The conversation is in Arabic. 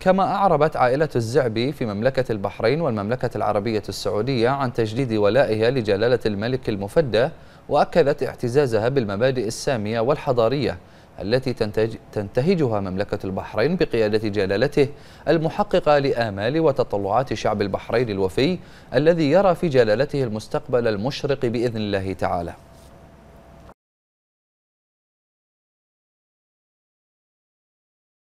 كما أعربت عائلة الزعبي في مملكة البحرين والمملكة العربية السعودية عن تجديد ولائها لجلالة الملك المفدى وأكدت اعتزازها بالمبادئ السامية والحضارية التي تنتهجها مملكة البحرين بقيادة جلالته المحققة لآمال وتطلعات شعب البحرين الوفي الذي يرى في جلالته المستقبل المشرق بإذن الله تعالى